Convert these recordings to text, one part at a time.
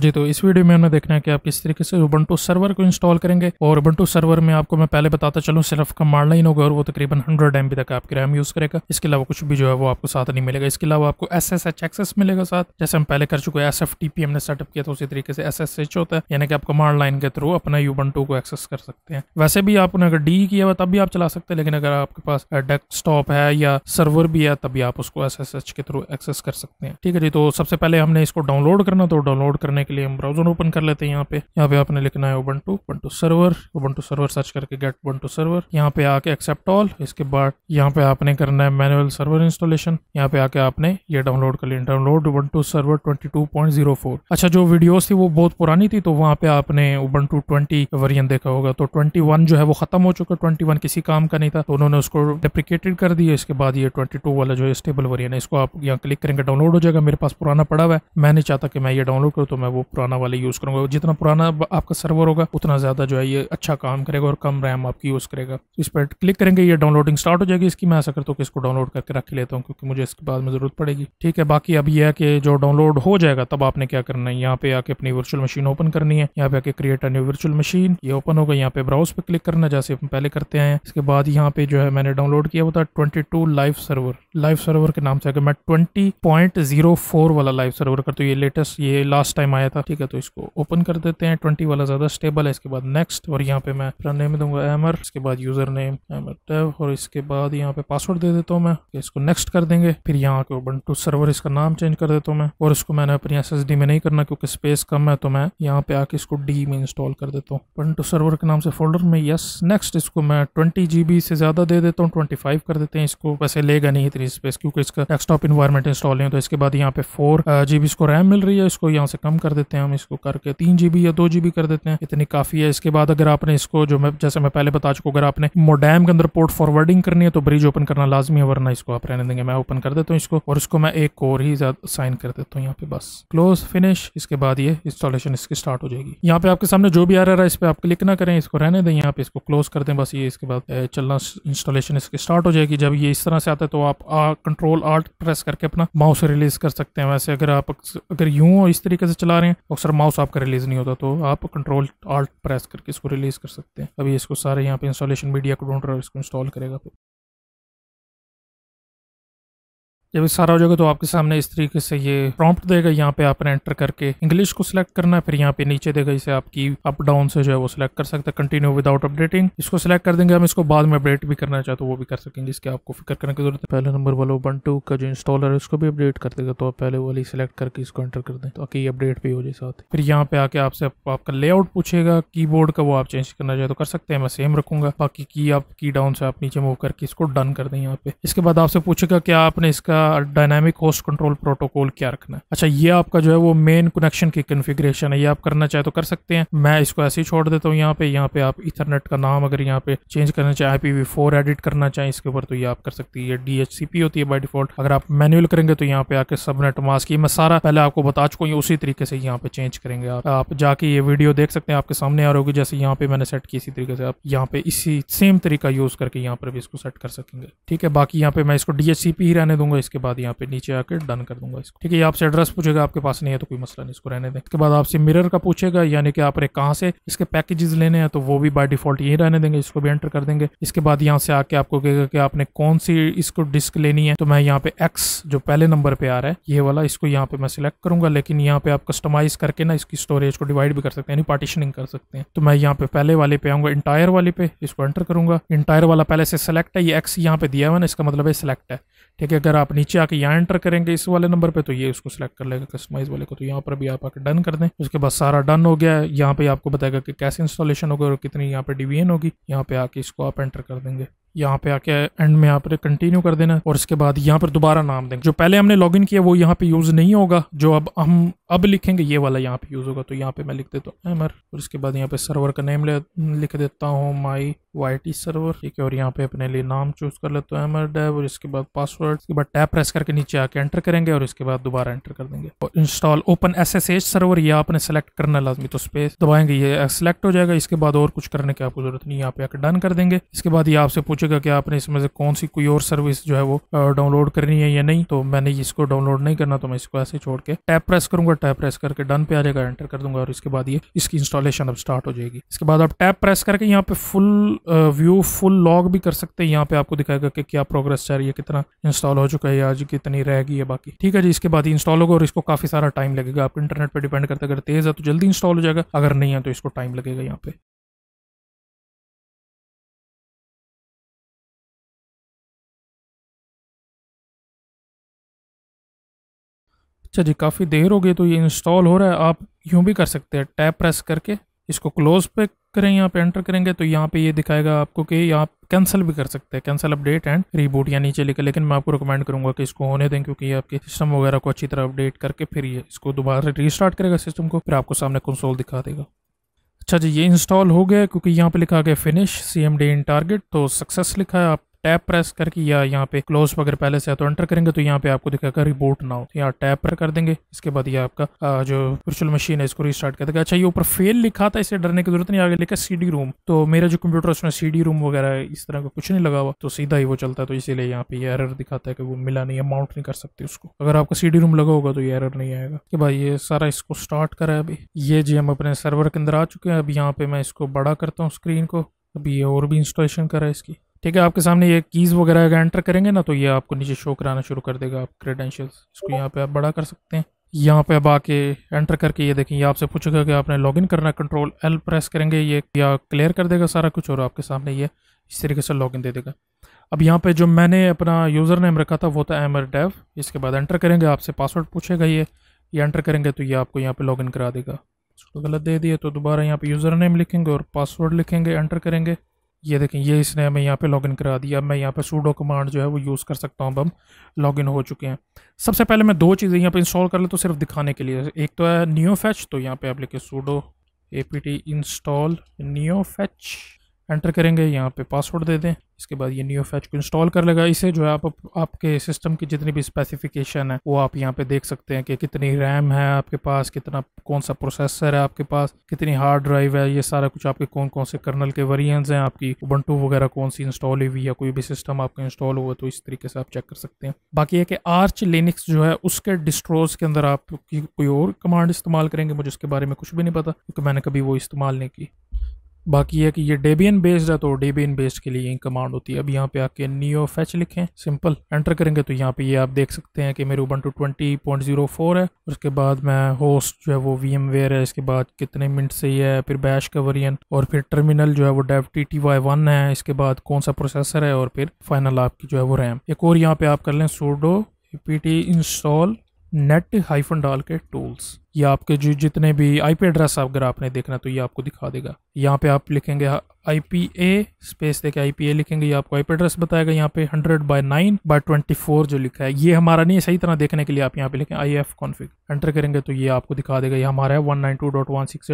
जी तो इस वीडियो में हमें देखना है कि आप किस तरीके से उबंटू सर्वर को इंस्टॉल करेंगे और उबंटू सर्वर में आपको मैं पहले बताता चलूँ सिर्फ कमांड लाइन होगा और वो तकरीबन हंड्रेड एम तक आपकी रैम यूज करेगा इसके अलावा कुछ भी जो है वो आपको साथ नहीं मिलेगा इसके अलावा आपको एस एस एच एक्सेस मिलेगा साथ जैसे हम पहले कर चुके हैं एस एफ टी पी हमने सेटअप किया था उसी तरीके से एस एस एच होता है यानी कि आप कमांड लाइन के थ्रू अपना यूबंटू को एक्सेस कर सकते हैं वैसे भी आपने अगर डी किया हुआ तब भी आप चला सकते हैं लेकिन अगर आपके पास डेस्कटॉप है या सर्वर भी है तभी आप उसको एस एस एच के थ्रू एक्सेस कर सकते हैं ठीक है जी तो सबसे पहले हमने इसको डाउनलोड करना तो डाउनलोड करने करने के लिए हम ब्राउजर ओपन कर लेते हैं यहाँ पे यहाँ पे आपने लिखना है Ubuntu one two server Ubuntu server search करके गेट वन टू सर्वर यहाँ पे आके एक्सेप्ट ऑल इसके बाद यहाँ पे आपने करना है मैनुअल सर्वर इंस्टॉलेशन यहाँ पे आके आपने ये डाउनलोड कर लिया download one two server twenty अच्छा जो वीडियोस थी वो बहुत पुरानी थी तो वहाँ पे आपने ओबन टू ट्वेंटी देखा होगा तो ट्वेंटी जो है वो खत्म हो चुका ट्वेंटी किसी काम का नहीं था तो उन्होंने उसको डेप्रिकेटेड कर दिया इसके बाद ये ट्वेंटी वाला जो स्टेबल वरियन है इसको आप यहाँ क्लिक करेंगे डाउनलोड हो जाएगा मेरे पास पुराना पड़ा हुआ है मैं नहीं चाहता कि मैं ये डाउनलोड करूँ तो मैं वो पुराना वाले यूज़ करूँगा जितना पुराना आपका सर्वर होगा उतना ज़्यादा जो है ये अच्छा काम करेगा और कम रैम आपकी यूज़ करेगा इस पर क्लिक करेंगे ये डाउनलोडिंग स्टार्ट हो जाएगी इसकी मैं ऐसा करता हूँ कि इसको डाउनलोड करके रख लेता हूँ क्योंकि मुझे इसके बाद में ज़रूरत पड़ेगी ठीक है बाकी अब यह है कि जो डाउनलोड हो जाएगा तब आपने क्या करना है यहाँ पे आके अपनी वर्चुअल मशीन ओपन करनी है यहाँ पे आके क्रिएट अ वर्चुअल मशीन ये ओपन होगा यहाँ पे ब्राउज पे क्लिक करना जैसे हम पहले करते हैं इसके बाद यहाँ पे जो है मैंने डाउनलोड किया होता था twenty live server live server के नाम से अगर मैं ट्वेंटी वाला लाइव सर्वर करता हूँ ये लेटेस्ट ये लास्ट टाइम आया आया था ठीक है तो इसको ओपन कर देते हैं ट्वेंटी वाला ज़्यादा स्टेबल है इसके बाद नेक्स्ट और यहाँ पे मैं अपना नेम दूंगा एमर इसके बाद यूज़र नेम एमर टेव और इसके बाद यहाँ पे पासवर्ड दे देता हूँ मैं इसको नेक्स्ट कर देंगे फिर यहाँ के टू सर्वर इसका नाम चेंज कर देता हूँ मैं और इसको मैंने अपनी एस में नहीं करना क्योंकि स्पेस कम है तो मैं यहाँ पे आके इसको डी में इंस्टॉल कर देता हूँ टू सर्वर के नाम से फोल्डर में यस नेक्स्ट इसको मैं ट्वेंटी से ज़्यादा दे देता हूँ ट्वेंटी फाइव कर देते हैं इसको वैसे लेगा नहीं इतनी स्पेस क्योंकि इसका डेस्कटॉप इन्वायरमेंट इंस्टॉल है तो इसके बाद यहाँ पे फोर जी इसको रैम मिल रही है इसको यहाँ से कम कर कर देते हैं हम इसको करके तीन जीबी या दो जीबी कर देते हैं इतनी काफ़ी है इसके बाद अगर आपने इसको जो मैं जैसे मैं पहले बता चुका अगर आपने मोडैम के अंदर पोर्ट फॉरवर्डिंग करनी है तो ब्रिज ओपन करना लाजमी है वरना इसको आप रहने देंगे मैं ओपन कर देता हूँ इसको और इसको मैं एक और ही साइन कर देता हूँ यहाँ पे बस क्लोज फिनिश इसके बाद ये इंस्टॉलेशन इसकी स्टार्ट हो जाएगी यहाँ पे आपके सामने जो भी आ रहा है इस पर आप क्लिक ना करें इसको रहने दें यहाँ पे इसको क्लोज कर दें बस ये इसके बाद चलना इंस्टॉलेशन इसकी स्टार्ट हो जाएगी जब ये इस तरह से आता है तो आप कंट्रोल आर्ट प्रेस करके अपना माउस रिलीज कर सकते हैं वैसे अगर आप अगर यूं इस तरीके से चला रहे हैं अक्सर माउस आपका रिलीज नहीं होता तो आप कंट्रोल आल्ट प्रेस करके इसको रिलीज कर सकते हैं अभी इसको सारे यहाँ पे इंस्टॉलेशन मीडिया को ढूंढ रहा है इसको इंस्टॉल करेगा जब सारा हो जाएगा तो आपके सामने इस तरीके से ये प्रॉम्प्ट देगा यहाँ पे आपने एंटर करके इंग्लिश को सिलेक्ट करना है फिर यहाँ पे नीचे देगा इसे आपकी अप डाउन से जो है वो सिलेक्ट कर सकते हैं कंटिन्यू विदाउट अपडेटिंग इसको सिलेक्ट कर देंगे हम इसको बाद में अपडेट भी करना चाहते तो वो भी कर सकेंगे इसके आपको फिक्र करने की जरूरत है पहले नंबर वालों वन टू का जो इंस्टॉलर है उसको भी अपडेट कर देगा तो आप पहले वाली सिलेक्ट करके इसको एंटर कर दें ताकि अपडेट भी हो जाए साथ फिर यहाँ पे आके आपसे आपका लेआउट पूछेगा की का वो आप चेंज करना चाहे तो कर सकते हैं मैं सेम रखूंगा बाकी की आप की डाउन से आप नीचे मूव करके इसको डन कर दें यहाँ पे इसके बाद आपसे पूछेगा क्या आपने इसका डायनामिक होस्ट कंट्रोल प्रोटोकॉल क्या रखना है अच्छा ये आपका जो है वो मेन कनेक्शन की कन्फिग्रेशन है ये आप करना चाहे तो कर सकते हैं मैं इसको ऐसे ही छोड़ देता हूँ यहाँ पे यहाँ पे आप इथरनेट का नाम अगर यहाँ पे चेंज करना चाहे आई पी एडिट करना चाहे इसके ऊपर तो ये आप कर सकती है डी होती है बाई डिफॉल्ट अगर आप मैनुअल करेंगे तो यहाँ पे आके सब नेट मास्क ये मैं सारा पहले आपको बता चुका हूँ उसी तरीके से यहाँ पे चेंज करेंगे आप, आप जाके ये वीडियो देख सकते हैं आपके सामने आ रहे होगी जैसे यहाँ पे मैंने सेट की इसी तरीके से आप यहाँ पे इसी सेम तरीका यूज करके यहाँ पर भी इसको सेट कर सकेंगे ठीक है बाकी यहाँ पे मैं इसको डी ही रहने दूंगा इसके इसके बाद यहाँ पे नीचे आकर डन कर दूंगा इसको ठीक है आपसे एड्रेस पूछेगा आपके पास नहीं है तो कोई मसला नहीं इसको रहने दें इसके बाद आपसे मिरर का पूछेगा यानी कि आपने कहाँ से इसके पैकेजेस लेने हैं तो वो भी बाय डिफॉल्ट यही रहने देंगे इसको भी एंटर कर देंगे इसके बाद यहाँ से आके आपको कहेगा कि आपने कौन सी इसको डिस्क लेनी है तो मैं यहाँ पे एक्स जो पहले नंबर पे आ रहा है ये वाला इसको यहाँ पे मैं सिलेक्ट करूंगा लेकिन यहाँ पे आप कस्टमाइज करके ना इसकी स्टोरेज को डिवाइड भी कर सकते हैं यानी पार्टीशनिंग कर सकते हैं तो मैं यहाँ पे पहले वाले पे आऊंगा इंटायर वाले पे इसको एंटर करूंगा इंटायर वाला पहले से सिलेक्ट है ये एक्स यहाँ पे दिया हुआ ना इसका मतलब है सिलेक्ट है ठीक है अगर आप नीचे आके यहाँ एंटर करेंगे इस वाले नंबर पे तो ये उसको सिलेक्ट कर लेगा कस्टमाइज वाले को तो यहाँ पर भी आप आकर डन कर दें उसके बाद सारा डन हो गया यहाँ पे आपको बताएगा कि कैसे इंस्टॉलेशन होगा और कितनी यहाँ पे डिवीजन होगी यहाँ पे आके इसको आप एंटर कर देंगे यहाँ पे आके एंड में यहाँ पर कंटिन्यू कर देना और इसके बाद यहाँ पर दोबारा नाम देंगे जो पहले हमने लॉगिन किया वो यहाँ पे यूज नहीं होगा जो अब हम अब लिखेंगे ये वाला यहाँ पे यूज होगा तो यहाँ पे मैं लिख देता हूँ एमर और इसके बाद यहाँ पे सर्वर का नेम ले लिख देता हूँ माई वाई सर्वर ठीक है और यहाँ पे अपने लिए नाम चूज कर लेता हूँ एमर डेब और इसके बाद पासवर्ड इसके बाद टैप प्रेस करके नीचे आके एंटर करेंगे और इसके बाद दोबारा एंटर कर देंगे और install open S S H server ये आपने सेलेक्ट करना लाजमी तो स्पेस दबाएंगे ये सिलेक्ट हो जाएगा इसके बाद और कुछ करने की आपको जरूरत नहीं यहाँ पे आकर डन कर देंगे इसके बाद ये आपसे पूछ पूछेगा कि आपने इसमें से कौन सी कोई और सर्विस जो है वो डाउनलोड करनी है या नहीं तो मैंने इसको डाउनलोड नहीं करना तो मैं इसको ऐसे छोड़ के टैप प्रेस करूंगा टैप प्रेस करके डन पे आ जाएगा एंटर कर दूंगा और इसके बाद ये इसकी इंस्टॉलेशन अब स्टार्ट हो जाएगी इसके बाद आप टैप प्रेस करके यहाँ पे फुल व्यू फुल लॉग भी कर सकते हैं यहाँ पे आपको दिखाएगा कि क्या प्रोग्रेस चाह रही है कितना इंस्टॉल हो चुका है आज कितनी रह गई है बाकी ठीक है जी इसके बाद इंस्टॉल होगा और इसको काफी सारा टाइम लगेगा आप इंटरनेट पर डिपेंड करता अगर तेज है तो जल्दी इंस्टॉल हो जाएगा अगर नहीं है तो इसको टाइम लगेगा यहाँ पे अच्छा जी काफ़ी देर हो गई तो ये इंस्टॉल हो रहा है आप यूँ भी कर सकते हैं टैप प्रेस करके इसको क्लोज पे करें यहाँ पे एंटर करेंगे तो यहाँ पे ये दिखाएगा आपको कि आप कैंसिल भी कर सकते हैं कैंसिल अपडेट एंड रीबूट या नीचे लेकर लेकिन मैं आपको रिकमेंड करूँगा कि इसको होने दें क्योंकि ये आपके सिस्टम वगैरह को अच्छी तरह अपडेट करके फिर ये इसको दोबारा रीस्टार्ट करेगा सिस्टम को फिर आपको सामने कंसोल दिखा देगा अच्छा जी ये इंस्टॉल हो गया क्योंकि यहाँ पर लिखा गया finish C M D in target तो सक्सेस लिखा है आप टैप प्रेस करके या यहाँ पे क्लोज वगैरह पहले से तो एंटर करेंगे तो यहाँ पे आपको दिखाएगा रिबोट नाउ तो यहाँ टैप पर कर देंगे इसके बाद ये आपका जो वर्चुअल मशीन है इसको रिस्टार्ट कर देगा अच्छा ये ऊपर फेल लिखा था इसे डरने की जरूरत नहीं आगे लिखा सी रूम तो मेरा जो कंप्यूटर उसमें सी रूम वगैरह इस तरह का कुछ नहीं लगा हुआ तो सीधा ही वो चलता है तो इसीलिए यहाँ पे एरर दिखाता है कि वो मिला नहीं अमाउंट नहीं कर सकते उसको अगर आपका सी रूम लगा होगा तो ये एरर नहीं आएगा कि भाई ये सारा इसको स्टार्ट करा है अभी ये जी हम अपने सर्वर के अंदर आ चुके हैं अब यहाँ पे मैं इसको बड़ा करता हूँ स्क्रीन को अभी ये और भी इंस्टॉलेशन करा है इसकी ठीक है आपके सामने ये कीज़ वगैरह अगर एंटर करेंगे ना तो ये आपको नीचे शो कराना शुरू कर देगा आप क्रेडेंशियल्स इसको यहाँ पे आप बड़ा कर सकते हैं यहाँ पे अब आके एंटर करके ये देखें ये आपसे पूछेगा कि आपने लॉगिन करना कंट्रोल एल प्रेस करेंगे ये या क्लियर कर देगा सारा कुछ और आपके सामने ये इस तरीके से लॉगिन दे देगा अब यहाँ पे जो मैंने अपना यूज़र नेम रखा था वो था एमर डेव इसके बाद एंटर करेंगे आपसे पासवर्ड पूछेगा ये ये एंटर करेंगे तो ये आपको यहाँ पर लॉगिन करा देगा उसको गलत दे दिए तो दोबारा यहाँ पर यूज़र नेम लिखेंगे और पासवर्ड लिखेंगे एंटर करेंगे ये देखें ये इसने हमें यहाँ पे लॉगिन करा दिया मैं यहाँ पे सूडो कमांड जो है वो यूज़ कर सकता हूँ अब हम लॉगिन हो चुके हैं सबसे पहले मैं दो चीज़ें यहाँ पे इंस्टॉल कर लेता तो सिर्फ दिखाने के लिए एक तो है न्यू फैच तो यहाँ पे आप लिखे sudo A P T install neofetch enter करेंगे यहाँ पे पासवर्ड दे दें इसके बाद ये न्यू फैच को इंस्टॉल कर लेगा इसे जो है आप आपके सिस्टम की जितनी भी स्पेसिफिकेशन है वो आप यहाँ पे देख सकते हैं कि कितनी रैम है आपके पास कितना कौन सा प्रोसेसर है आपके पास कितनी हार्ड ड्राइव है ये सारा कुछ आपके कौन कौन से कर्नल के वेरियंस हैं आपकी उबंटू वगैरह कौन सी इंस्टॉल हुई या कोई भी सिस्टम आपका इंस्टॉल हुआ तो इस तरीके से आप चेक कर सकते हैं बाकी है कि आर्च लिनिक्स जो है उसके डिस्ट्रोज के अंदर आप कोई और कमांड इस्तेमाल करेंगे मुझे उसके बारे में कुछ भी नहीं पता क्योंकि मैंने कभी वो इस्तेमाल नहीं की बाकी है कि ये डेबियन बेस्ड है तो डेबियन बेस्ड के लिए कमांड होती है अब यहाँ पे आके नियो फैच लिखें सिंपल एंटर करेंगे तो यहाँ पे ये आप देख सकते हैं कि मेरे उबंटू 20.04 है उसके बाद मैं होस्ट जो है वो वी है इसके बाद कितने मिनट से ये है फिर बैश का वरियन और फिर टर्मिनल जो है वो dev T T Y one है इसके बाद कौन सा प्रोसेसर है और फिर फाइनल आपकी जो है वो रैम एक और यहाँ पे आप कर लें sudo P T install net hyphen डाल के टूल्स या आपके जो जितने भी आई पी एड्रेस अगर आपने देखना तो ये आपको दिखा देगा यहाँ पे आप लिखेंगे आई पी ए स्पेस देके आई पी ए लिखेंगे ये आपको आई पी एड्रेस बताएगा यहाँ पे hundred by nine by twenty four जो लिखा है ये हमारा नहीं है सही तरह देखने के लिए आप यहाँ पे लिखें आई एफ कॉन्फिक एंटर करेंगे तो ये आपको दिखा देगा ये हमारा है one nine two dot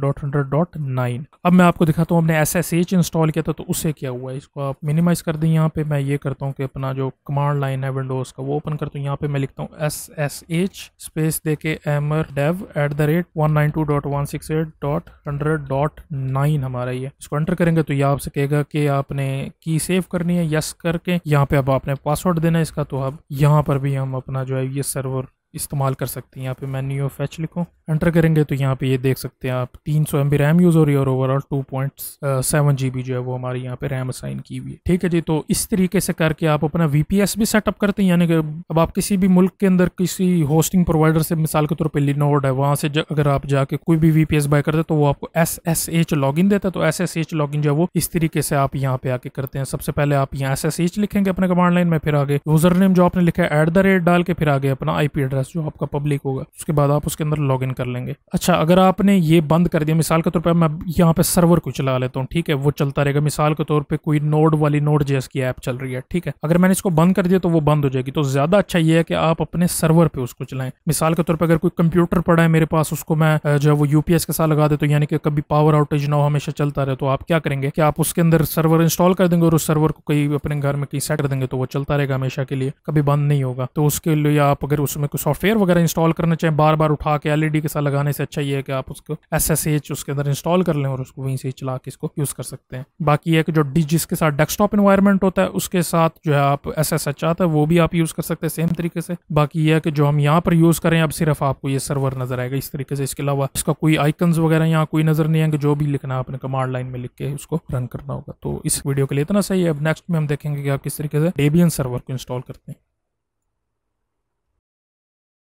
dot hundred dot nine अब मैं आपको दिखाता हूँ हमने एस एस एच इंस्टॉल किया था तो उससे क्या हुआ इसको आप मिनिमाइज कर दें यहाँ पे मैं ये करता हूँ कि अपना जो कमांड लाइन है विंडोज का वो ओपन करता हूँ यहाँ पे मैं लिखता हूँ एस एस एच स्पेस दे के एमर dev at the rate one nine two dot one six eight dot hundred dot nine हमारा ये इसको एंटर करेंगे तो ये आपसे कहेगा कि आपने की सेव करनी है यस करके यहाँ पे अब आपने पासवर्ड देना है इसका तो अब यहाँ पर भी हम अपना जो है ये सर्वर इस्तेमाल कर सकते हैं यहाँ पे मैं न्यू एच लिखो एंटर करेंगे तो यहाँ पे ये देख सकते हैं आप 300 सौ रैम यूज़ हो रही है और ओवरऑल 2.7 बी जो है वो हमारे यहाँ पे रैम असाइन की हुई है ठीक है जी तो इस तरीके से करके आप अपना वीपीएस भी सेटअप करते हैं यानी कि अब आप किसी भी मुल्क के अंदर किसी होस्टिंग प्रोवाइडर से मिसाल के तौर पर लिनोड है वहाँ से अगर आप जाके कोई भी वीपीएस बाय करते तो वो आपको S S H log in देता है तो S S H log in जो है वो इस तरीके से आप यहाँ पे आके करते हैं सबसे पहले आप यहाँ एस एस एच लिखेंगे अपने कमांड लाइन में फिर आगे यूजर नेम जो आपने लिखा है एट द रेट डाल के फिर आगे अपना पी एड्रेस एड्रेस जो आपका पब्लिक होगा उसके बाद आप उसके अंदर लॉग कर लेंगे अच्छा अगर आपने ये बंद कर दिया मिसाल के तौर पर मैं यहाँ पे सर्वर को चला लेता हूँ ठीक है वो चलता रहेगा मिसाल के तौर पर कोई नोड वाली नोड जेस की ऐप चल रही है ठीक है अगर मैंने इसको बंद कर दिया तो वो बंद हो जाएगी तो ज्यादा अच्छा ये है कि आप अपने सर्वर पर उसको चलाएं मिसाल के तौर पर अगर कोई कंप्यूटर पड़ा है मेरे पास उसको मैं जो है वो यूपीएस के साथ लगा दे तो यानी कि कभी पावर आउटेज ना हो हमेशा चलता रहे तो आप क्या करेंगे कि आप उसके अंदर सर्वर इंस्टॉल कर देंगे और उस सर्वर को कहीं अपने घर में कहीं सेट कर देंगे तो वो चलता रहेगा हमेशा के लिए कभी बंद नहीं होगा तो उसके लिए आप अगर उसमें कुछ सॉफ्टवेयर वगैरह इंस्टॉल करना चाहें बार बार उठा के एलईडी e के साथ लगाने से अच्छा ये है कि आप उसको एसएसएच उसके अंदर इंस्टॉल कर लें और उसको वहीं से चला के इसको यूज़ कर सकते हैं बाकी एक जो जिसके साथ डेस्कटॉप इन्वायरमेंट होता है उसके साथ जो है आप एस एस एच आता है वो भी आप यूज़ कर सकते हैं सेम तरीके से बाकी यह है कि जो हम यहाँ पर यूज़ करें अब सिर्फ आपको ये सर्वर नजर आएगा इस तरीके से इसके अलावा इसका कोई आइकन्स वगैरह यहाँ कोई नजर नहीं आएंगे जो भी लिखना है अपने कमांड लाइन में लिख के उसको रन करना होगा तो इस वीडियो के लिए इतना सही है अब नेक्स्ट में हम देखेंगे कि आप किस तरीके से डेबियन सर्वर को इंस्टॉल करते हैं